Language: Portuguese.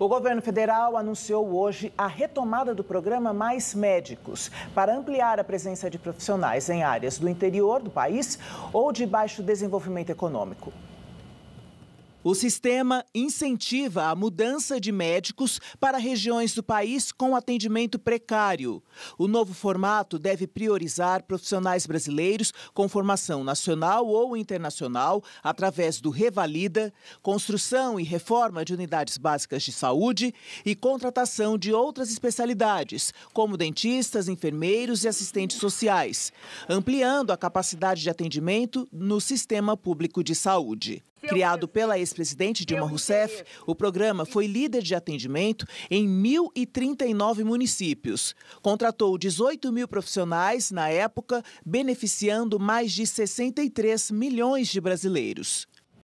O governo federal anunciou hoje a retomada do programa Mais Médicos para ampliar a presença de profissionais em áreas do interior do país ou de baixo desenvolvimento econômico. O sistema incentiva a mudança de médicos para regiões do país com atendimento precário. O novo formato deve priorizar profissionais brasileiros com formação nacional ou internacional através do Revalida, construção e reforma de unidades básicas de saúde e contratação de outras especialidades, como dentistas, enfermeiros e assistentes sociais, ampliando a capacidade de atendimento no sistema público de saúde. Criado pela ex-presidente Dilma Rousseff, o programa foi líder de atendimento em 1.039 municípios. Contratou 18 mil profissionais na época, beneficiando mais de 63 milhões de brasileiros.